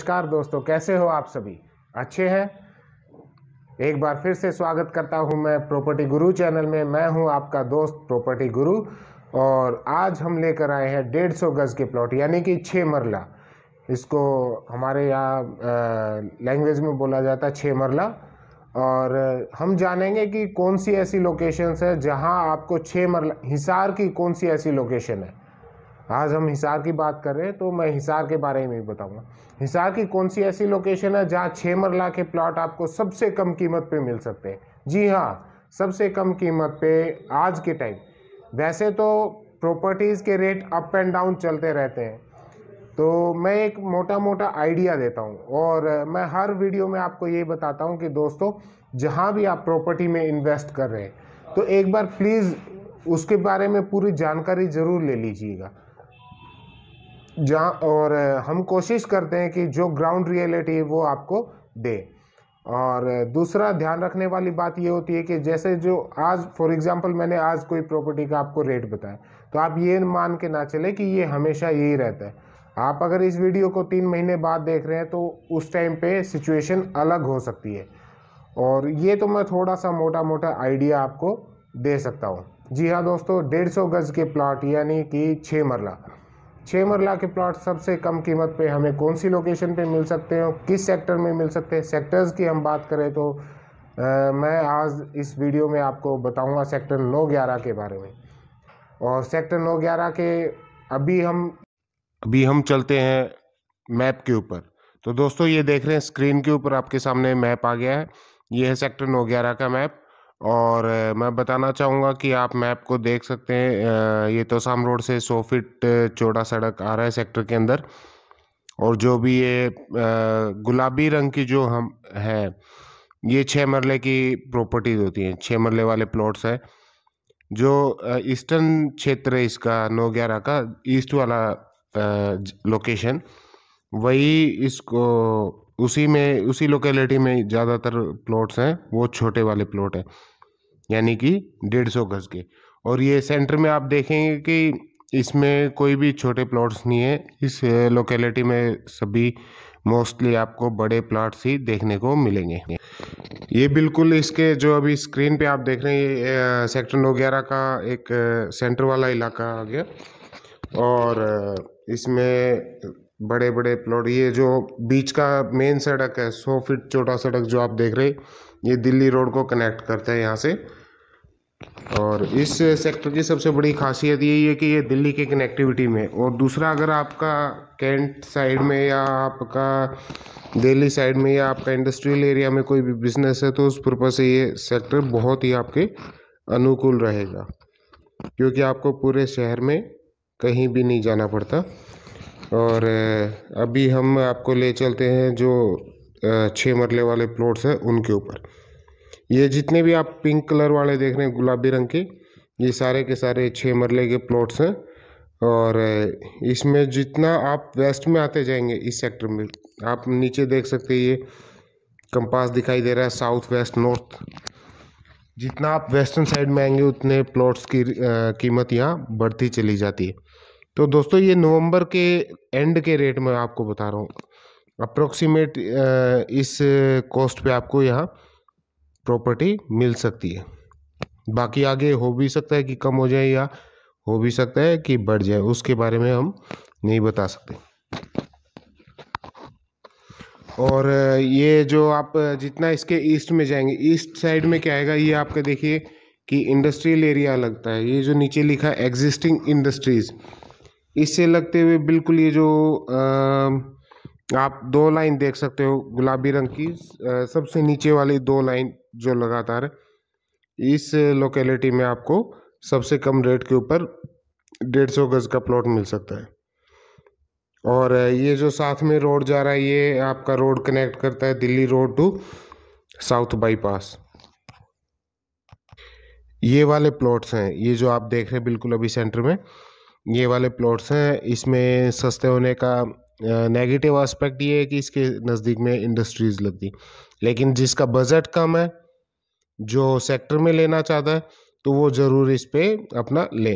नमस्कार दोस्तों कैसे हो आप सभी अच्छे हैं एक बार फिर से स्वागत करता हूं मैं प्रॉपर्टी गुरु चैनल में मैं हूं आपका दोस्त प्रॉपर्टी गुरु और आज हम लेकर आए हैं डेढ़ सौ गज़ के प्लॉट यानी कि छः मरला इसको हमारे यहाँ लैंग्वेज में बोला जाता है छः मरला और हम जानेंगे कि कौन सी ऐसी लोकेशंस है जहाँ आपको छः मरला हिसार की कौन सी ऐसी लोकेशन है आज हम हिसार की बात कर रहे हैं तो मैं हिसार के बारे में भी बताऊंगा हिसार की कौन सी ऐसी लोकेशन है जहाँ छः मरला के प्लॉट आपको सबसे कम कीमत पे मिल सकते हैं जी हाँ सबसे कम कीमत पे आज के टाइम वैसे तो प्रॉपर्टीज़ के रेट अप एंड डाउन चलते रहते हैं तो मैं एक मोटा मोटा आइडिया देता हूँ और मैं हर वीडियो में आपको ये बताता हूँ कि दोस्तों जहाँ भी आप प्रॉपर्टी में इन्वेस्ट कर रहे हैं तो एक बार प्लीज़ उसके बारे में पूरी जानकारी ज़रूर ले लीजिएगा जहाँ और हम कोशिश करते हैं कि जो ग्राउंड रियलिटी है वो आपको दे और दूसरा ध्यान रखने वाली बात ये होती है कि जैसे जो आज फॉर एग्जांपल मैंने आज कोई प्रॉपर्टी का आपको रेट बताया तो आप ये मान के ना चले कि ये हमेशा यही रहता है आप अगर इस वीडियो को तीन महीने बाद देख रहे हैं तो उस टाइम पे सिचुएशन अलग हो सकती है और ये तो मैं थोड़ा सा मोटा मोटा आइडिया आपको दे सकता हूँ जी हाँ दोस्तों डेढ़ सौ गज़ के प्लाट यानी कि छः मरला छः मरला के प्लॉट सबसे कम कीमत पे हमें कौन सी लोकेशन पे मिल सकते हैं किस सेक्टर में मिल सकते हैं सेक्टर्स की हम बात करें तो आ, मैं आज इस वीडियो में आपको बताऊंगा सेक्टर नौ ग्यारह के बारे में और सेक्टर नौ ग्यारह के अभी हम अभी हम चलते हैं मैप के ऊपर तो दोस्तों ये देख रहे हैं स्क्रीन के ऊपर आपके सामने मैप आ गया है ये है सेक्टर नौ ग्यारह का मैप और मैं बताना चाहूँगा कि आप मैप को देख सकते हैं ये तो साम रोड से सौ फिट चौड़ा सड़क आ रहा है सेक्टर के अंदर और जो भी ये गुलाबी रंग की जो हम है ये छः मरले की प्रॉपर्टीज़ होती हैं छः मरले वाले प्लॉट्स हैं जो ईस्टर्न क्षेत्र है इसका नौ ग्यारह का ईस्ट वाला लोकेशन वही इसको उसी में उसी लोकेलिटी में ज़्यादातर प्लॉट्स हैं वो छोटे वाले प्लॉट हैं यानी कि डेढ़ सौ गज के और ये सेंटर में आप देखेंगे कि इसमें कोई भी छोटे प्लॉट्स नहीं है इस लोकेलिटी में सभी मोस्टली आपको बड़े प्लॉट्स ही देखने को मिलेंगे ये बिल्कुल इसके जो अभी स्क्रीन पे आप देख रहे हैं ये सेक्टर नौ ग्यारह का एक सेंटर वाला इलाका आ गया और इसमें बड़े बड़े प्लॉट ये जो बीच का मेन सड़क है सौ फीट छोटा सड़क जो आप देख रहे ये दिल्ली रोड को कनेक्ट करता है यहाँ से और इस सेक्टर की सबसे बड़ी खासियत यही है कि ये दिल्ली के कनेक्टिविटी में और दूसरा अगर आपका कैंट साइड में या आपका दिल्ली साइड में या आपका इंडस्ट्रियल एरिया में कोई भी बिजनेस है तो उस पर्पज़ से ये सेक्टर बहुत ही आपके अनुकूल रहेगा क्योंकि आपको पूरे शहर में कहीं भी नहीं जाना पड़ता और अभी हम आपको ले चलते हैं जो छः मरले वाले प्लॉट्स हैं उनके ऊपर ये जितने भी आप पिंक कलर वाले देख रहे हैं गुलाबी रंग के ये सारे के सारे छः मरले के प्लॉट्स हैं और इसमें जितना आप वेस्ट में आते जाएंगे इस सेक्टर में आप नीचे देख सकते हैं ये कंपास दिखाई दे रहा है साउथ वेस्ट नॉर्थ जितना आप वेस्टर्न साइड में आएंगे उतने प्लॉट्स की कीमत यहाँ बढ़ती चली जाती है तो दोस्तों ये नवंबर के एंड के रेट में आपको बता रहा हूँ अप्रोक्सीमेट इस कॉस्ट पे आपको यहाँ प्रॉपर्टी मिल सकती है बाकी आगे हो भी सकता है कि कम हो जाए या हो भी सकता है कि बढ़ जाए उसके बारे में हम नहीं बता सकते और ये जो आप जितना इसके ईस्ट में जाएंगे ईस्ट साइड में क्या आएगा ये आपका देखिए कि इंडस्ट्रियल एरिया लगता है ये जो नीचे लिखा है एग्जिस्टिंग इंडस्ट्रीज़ इससे लगते हुए बिल्कुल ये जो आप दो लाइन देख सकते हो गुलाबी रंग की सबसे नीचे वाली दो लाइन जो लगातार इस लोकेलिटी में आपको सबसे कम रेट के ऊपर डेढ़ सौ गज़ का प्लॉट मिल सकता है और ये जो साथ में रोड जा रहा है ये आपका रोड कनेक्ट करता है Delhi road to south bypass ये वाले प्लॉट्स हैं ये जो आप देख रहे हैं बिल्कुल अभी सेंटर में ये वाले प्लॉट्स हैं इसमें सस्ते होने का नेगेटिव एस्पेक्ट ये है कि इसके नज़दीक में इंडस्ट्रीज़ लगती लेकिन जिसका बजट कम है जो सेक्टर में लेना चाहता है तो वो ज़रूर इस पर अपना ले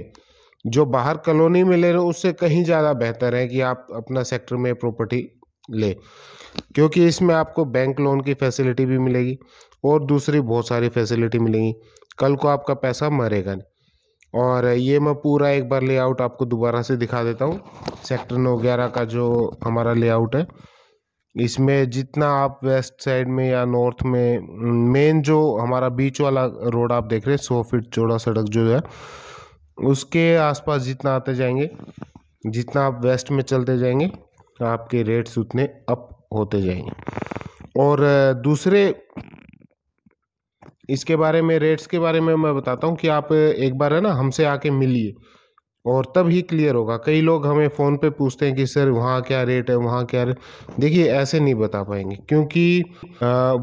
जो बाहर कॉलोनी में ले रहे हो उससे कहीं ज़्यादा बेहतर है कि आप अपना सेक्टर में प्रॉपर्टी ले क्योंकि इसमें आपको बैंक लोन की फैसिलिटी भी मिलेगी और दूसरी बहुत सारी फैसिलिटी मिलेगी कल को आपका पैसा मरेगा नहीं और ये मैं पूरा एक बार लेआउट आपको दोबारा से दिखा देता हूँ सेक्टर नौ ग्यारह का जो हमारा लेआउट है इसमें जितना आप वेस्ट साइड में या नॉर्थ में मेन जो हमारा बीच वाला रोड आप देख रहे हैं सौ फीट चौड़ा सड़क जो है उसके आसपास जितना आते जाएंगे जितना आप वेस्ट में चलते जाएंगे आपके रेट्स उतने अप होते जाएंगे और दूसरे इसके बारे में रेट्स के बारे में मैं बताता हूँ कि आप एक बार है ना हमसे आके मिलिए और तब ही क्लियर होगा कई लोग हमें फ़ोन पे पूछते हैं कि सर वहाँ क्या रेट है वहाँ क्या देखिए ऐसे नहीं बता पाएंगे क्योंकि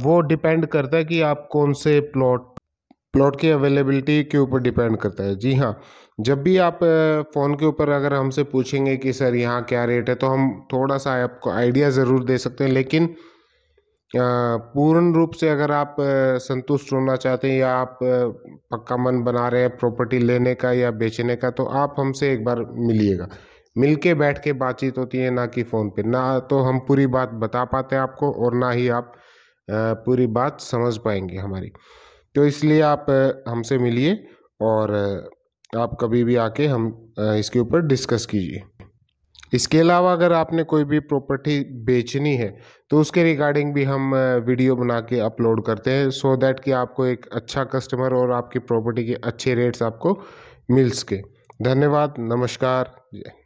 वो डिपेंड करता है कि आप कौन से प्लॉट प्लॉट की अवेलेबिलिटी के ऊपर डिपेंड करता है जी हाँ जब भी आप फ़ोन के ऊपर अगर हमसे पूछेंगे कि सर यहाँ क्या रेट है तो हम थोड़ा सा आपको आइडिया ज़रूर दे सकते हैं लेकिन पूर्ण रूप से अगर आप संतुष्ट होना चाहते हैं या आप पक्का मन बना रहे हैं प्रॉपर्टी लेने का या बेचने का तो आप हमसे एक बार मिलिएगा मिल के बैठ के बातचीत होती है ना कि फ़ोन पे ना तो हम पूरी बात बता पाते हैं आपको और ना ही आप पूरी बात समझ पाएंगे हमारी तो इसलिए आप हमसे मिलिए और आप कभी भी आके हम इसके ऊपर डिस्कस कीजिए इसके अलावा अगर आपने कोई भी प्रॉपर्टी बेचनी है तो उसके रिगार्डिंग भी हम वीडियो बना के अपलोड करते हैं सो so दैट कि आपको एक अच्छा कस्टमर और आपकी प्रॉपर्टी के अच्छे रेट्स आपको मिल सके धन्यवाद नमस्कार जय